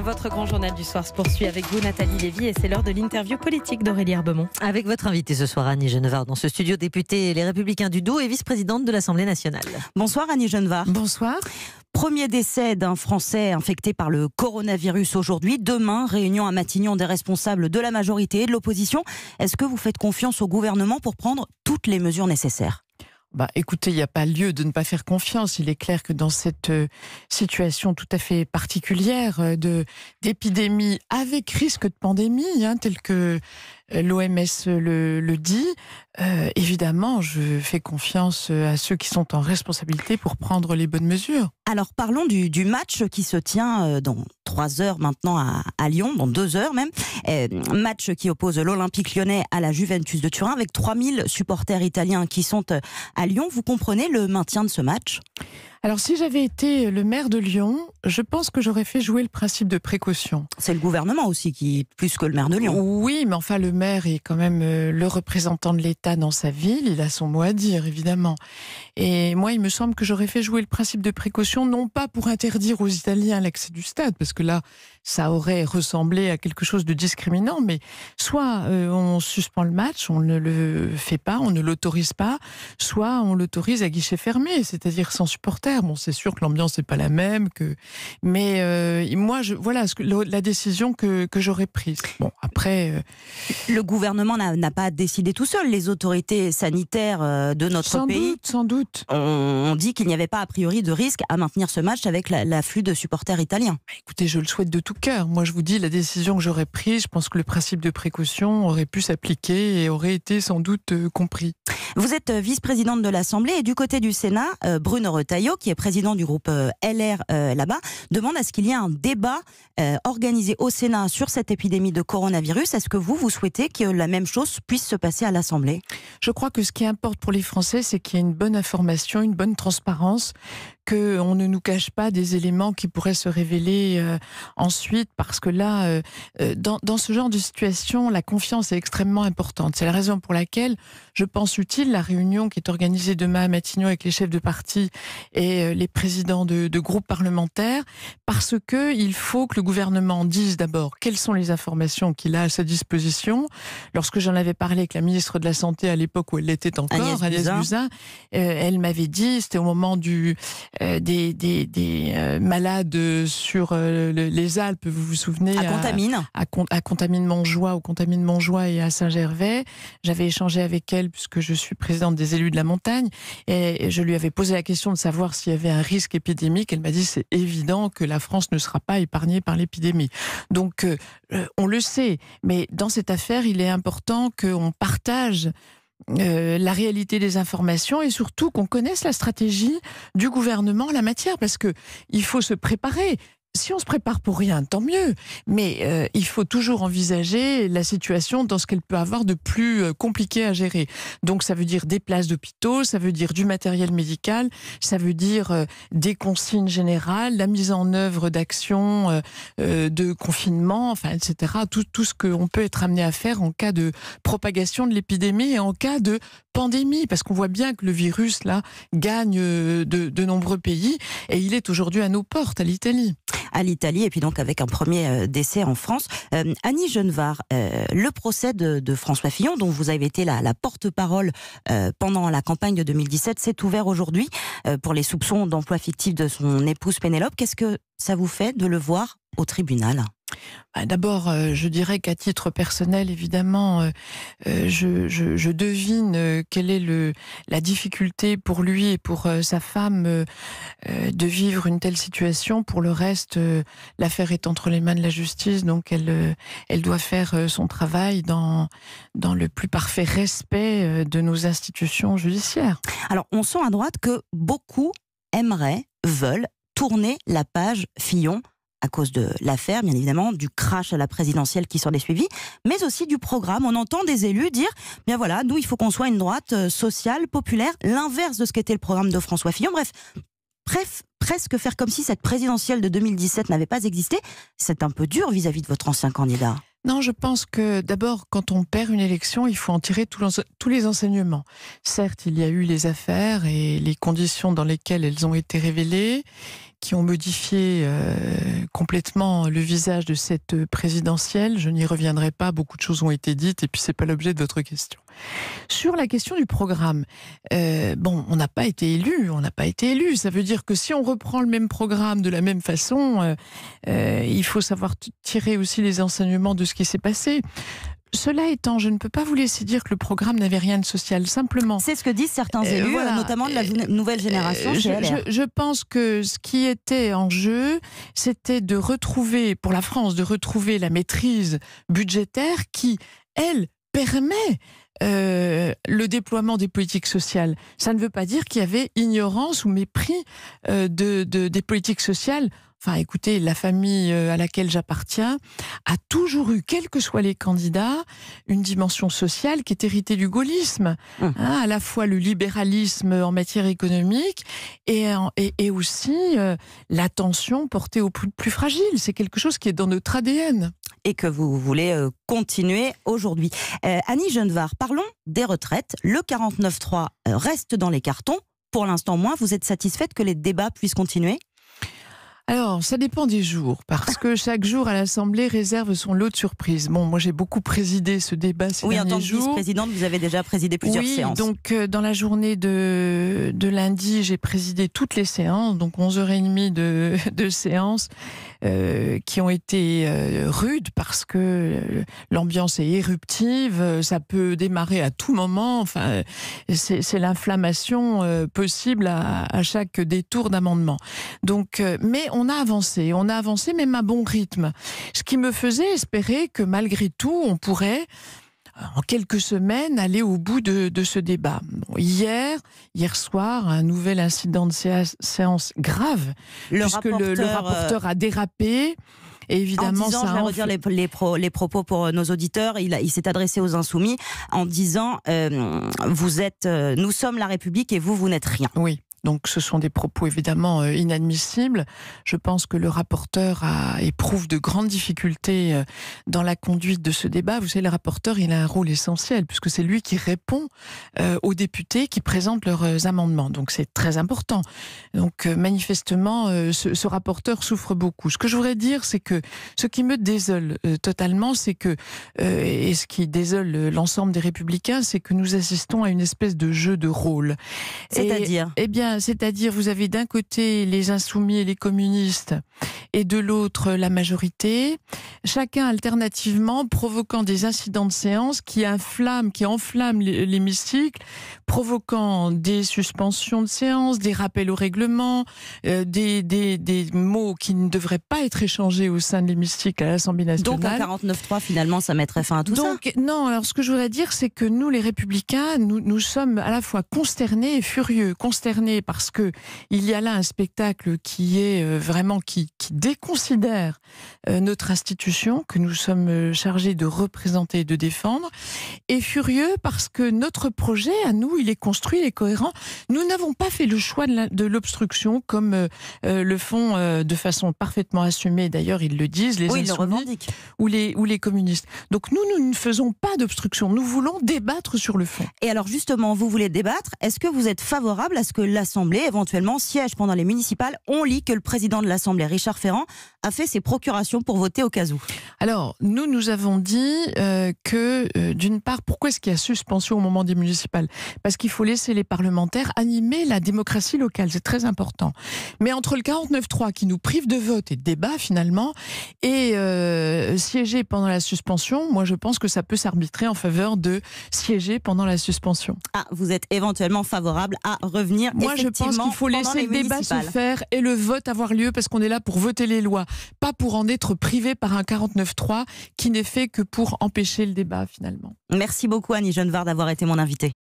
Votre grand journal du soir se poursuit avec vous, Nathalie Lévy, et c'est l'heure de l'interview politique d'Aurélie Herbemont. Avec votre invitée ce soir, Annie Genevard, dans ce studio députée Les Républicains du Doubs et vice-présidente de l'Assemblée nationale. Bonsoir, Annie Genevard. Bonsoir. Premier décès d'un Français infecté par le coronavirus aujourd'hui. Demain, réunion à Matignon des responsables de la majorité et de l'opposition. Est-ce que vous faites confiance au gouvernement pour prendre toutes les mesures nécessaires bah, écoutez, il n'y a pas lieu de ne pas faire confiance. Il est clair que dans cette euh, situation tout à fait particulière euh, de d'épidémie avec risque de pandémie, hein, telle que euh, l'OMS le, le, dit. Euh, évidemment, je fais confiance à ceux qui sont en responsabilité pour prendre les bonnes mesures. Alors parlons du, du match qui se tient euh, dans trois heures maintenant à, à Lyon, dans deux heures même. match qui oppose l'Olympique lyonnais à la Juventus de Turin avec 3000 supporters italiens qui sont à Lyon. Vous comprenez le maintien de ce match alors, si j'avais été le maire de Lyon, je pense que j'aurais fait jouer le principe de précaution. C'est le gouvernement aussi qui, est plus que le maire de Lyon. Oui, mais enfin, le maire est quand même euh, le représentant de l'État dans sa ville. Il a son mot à dire, évidemment. Et moi, il me semble que j'aurais fait jouer le principe de précaution, non pas pour interdire aux Italiens l'accès du stade, parce que là, ça aurait ressemblé à quelque chose de discriminant, mais soit euh, on suspend le match, on ne le fait pas, on ne l'autorise pas, soit on l'autorise à guichet fermé, c'est-à-dire sans supporter. Bon, c'est sûr que l'ambiance n'est pas la même, que... mais euh, moi, je... voilà ce la décision que, que j'aurais prise. Bon, après. Euh, le gouvernement n'a pas décidé tout seul, les autorités sanitaires de notre sans Doute, sans doute, on, dit qu'il n'y avait pas a priori de risque à maintenir ce match avec l'afflux de supporters italiens. Bah, écoutez, je le souhaite de tout cœur. Moi, je vous dis, la décision que j'aurais prise, je pense que le principe de précaution aurait pu s'appliquer et aurait été sans doute euh, compris. Vous êtes euh, vice-présidente de l'Assemblée et du côté du Sénat, euh, Bruno Retailleau, qui est président du groupe LR là-bas, demande à ce qu'il y ait un débat organisé au Sénat sur cette épidémie de coronavirus. Est-ce que vous, vous souhaitez que la même chose puisse se passer à l'Assemblée Je crois que ce qui importe pour les Français, c'est qu'il y ait une bonne information une bonne transparence qu'on ne nous cache pas des éléments qui pourraient se révéler euh, ensuite, parce que là, euh, euh, dans, dans, ce genre de situation, la confiance est extrêmement importante. C'est la raison pour laquelle je pense utile la réunion qui est organisée demain à Matignon avec les chefs de parti et les présidents de, de groupes parlementaires, parce que il faut que le gouvernement dise d'abord quelles sont les informations qu'il a à sa disposition. Lorsque j'en avais parlé avec la ministre de la Santé à l'époque où elle l'était encore, Agnès, Buzyn, elle m'avait dit, c'était au moment du euh, des, des, euh, malades sur euh, les Alpes, vous vous souvenez À Contamine. À, Contamine-Montjoie, au Contamine-Montjoie et à Saint-Gervais. J'avais échangé avec elle puisque je suis présidente des élus de la montagne et je lui avais posé la question de savoir s'il y avait un risque épidémique. Elle m'a dit c'est évident que la France ne sera pas épargnée par l'épidémie. Donc on le sait, mais dans cette affaire, il est important qu'on partage euh, la réalité des informations et surtout qu'on connaisse la stratégie du gouvernement en la matière, parce que il faut se préparer si on se prépare pour rien, tant mieux. Mais euh, il faut toujours envisager la situation dans ce qu'elle peut avoir de plus euh, compliqué à gérer. Donc ça veut dire des places d'hôpitaux, ça veut dire du matériel médical, ça veut dire euh, des consignes générales, la mise en œuvre d'actions de confinement, enfin, etc. Tout, ce qu'on peut être amené à faire en cas de propagation de l'épidémie et en cas de pandémie, parce qu'on voit bien que le virus, là, gagne de nombreux pays et il est aujourd'hui à nos portes, à l'Italie à l'Italie et puis donc avec un premier euh, décès en France. Euh, Annie Genevard, euh, le procès de, François Fillon, dont vous avez été la, porte-parole pendant la campagne de 2017, s'est ouvert aujourd'hui pour les soupçons d'emploi fictif de son épouse Pénélope. Qu'est-ce que ça vous fait de le voir au tribunal bah, d'abord, euh, je dirais qu'à titre personnel, évidemment, euh, euh, je, devine quelle est la difficulté pour lui et pour sa femme de vivre une telle situation. Pour le reste, l'affaire est entre les mains de la justice, donc elle, doit faire son travail dans le plus parfait respect de nos institutions judiciaires. Alors, on sent à droite que beaucoup aimeraient, veulent tourner la page Fillon à cause de l'affaire, bien évidemment, du crash à la présidentielle qui s'en est suivi, mais aussi du programme. On entend des élus dire, bien voilà, nous, il faut qu'on soit une droite euh, sociale, populaire, l'inverse de ce qu'était le programme de François Fillon. Bref, bref, presque faire comme si cette présidentielle de 2017 n'avait pas existé, c'est un peu dur vis à -vis de votre ancien candidat. Non, je pense que d'abord, quand on perd une élection, il faut en tirer tous les enseignements. Certes, il y a eu les affaires et les conditions dans lesquelles elles ont été révélées qui ont modifié euh, complètement le visage de cette présidentielle. Je n'y reviendrai pas, beaucoup de choses ont été dites et puis c'est pas l'objet de votre question. Sur la question du programme, euh, bon, on n'a pas été élu, on n'a pas été élu. Ça veut dire que si on reprend le même programme de la même façon, euh, il faut savoir tirer aussi les enseignements de ce qui s'est passé. Cela étant, je ne peux pas vous laisser dire que le programme n'avait rien de social, simplement. C'est ce que disent certains euh, élus, notamment de la euh, nouvelle euh, génération. je, pense que ce qui était en jeu, c'était de retrouver, pour la France, de retrouver la maîtrise budgétaire qui, elle, permet le déploiement des politiques sociales. Ça ne veut pas dire qu'il y avait ignorance ou mépris des politiques sociales Enfin, écoutez, la famille euh, à laquelle j'appartiens a toujours eu, quels que soient les candidats, une dimension sociale qui est héritée du gaullisme. Hum. Hein, à la fois le libéralisme en matière économique et, et, aussi euh, l'attention portée aux plus, fragiles. C'est quelque chose qui est dans notre ADN. Et que vous voulez euh, continuer aujourd'hui. Annie Genevard, parlons des retraites. Le 49-3 reste dans les cartons. Pour l'instant, moins, vous êtes satisfaite que les débats puissent continuer alors, ça dépend des jours, parce que chaque jour à l'Assemblée réserve son lot de surprises. Bon, moi j'ai beaucoup présidé ce débat ces derniers jours. Oui, en tant que présidente vous avez déjà présidé plusieurs oui, donc euh, dans la journée de, lundi, j'ai présidé toutes les séances, donc 11h30 de, de séances euh, qui ont été euh, rudes parce que l'ambiance est éruptive, ça peut démarrer à tout moment, enfin, c'est l'inflammation possible à, chaque détour d'amendement. Donc, mais on a avancé, on a avancé même à bon rythme. Ce qui me faisait espérer que malgré tout, on pourrait euh, en quelques semaines aller au bout de, ce débat. hier, hier soir, un nouvel incident de séance grave, le puisque le, euh, rapporteur a dérapé. Et évidemment, en disant, je vais redire les, propos pour euh, nos auditeurs, il, s'est adressé aux insoumis en disant vous êtes, nous sommes la République et vous, vous n'êtes rien. Oui. Donc ce sont des propos évidemment euh, inadmissibles. Je pense que le rapporteur a, éprouve de grandes difficultés euh, dans la conduite de ce débat. Vous savez, le rapporteur, il a un rôle essentiel puisque c'est lui qui répond euh, aux députés qui présentent leurs amendements. Donc c'est très important. Donc manifestement, ce, rapporteur souffre beaucoup. Ce que je voudrais dire, c'est que ce qui me désole totalement, c'est que, et ce qui désole l'ensemble des républicains, c'est que nous assistons à une espèce de jeu de rôle. C'est-à-dire eh c'est-à-dire, vous avez d'un côté les insoumis et les communistes, et de l'autre la majorité, chacun alternativement provoquant des incidents de séance qui inflamment, qui enflamment l'hémicycle, provoquant des suspensions de séance, des rappels au règlement, euh, des, des, mots qui ne devraient pas être échangés au sein de l'hémicycle à l'Assemblée nationale. Donc à 49-3, finalement, ça mettrait fin à tout Donc, ça Non, alors ce que je voudrais dire, c'est que nous, les Républicains, nous, nous sommes à la fois consternés et furieux. Consternés parce que il y a là un spectacle qui est euh, vraiment qui, déconsidère euh, notre institution que nous sommes euh, chargés de représenter et de défendre et furieux parce que notre projet à nous il est construit, il est cohérent. Nous n'avons pas fait le choix de l'obstruction comme le font de façon parfaitement assumée d'ailleurs ils le disent les insoumis ou les ou les communistes. Donc nous nous ne faisons pas d'obstruction, nous voulons débattre sur le fond. Et alors justement vous voulez débattre, est-ce que vous êtes favorable à ce que la éventuellement siège pendant les municipales, on lit que le président de l'Assemblée, Richard Ferrand, a fait ses procurations pour voter au cas où. Alors, nous, nous avons dit euh, que, euh, d'une part, pourquoi est-ce qu'il y a suspension au moment des municipales Parce qu'il faut laisser les parlementaires animer la démocratie locale, c'est très important. Mais entre le 49.3 qui nous prive de vote et de débat, finalement, et euh, siéger pendant la suspension, moi, je pense que ça peut s'arbitrer en faveur de siéger pendant la suspension. Ah, vous êtes éventuellement favorable à revenir je pense qu'il faut laisser le débat se faire et le vote avoir lieu parce qu'on est là pour voter les lois, pas pour en être privé par un 49-3 qui n'est fait que pour empêcher le débat finalement. Merci beaucoup Annie Genevard d'avoir été mon invitée.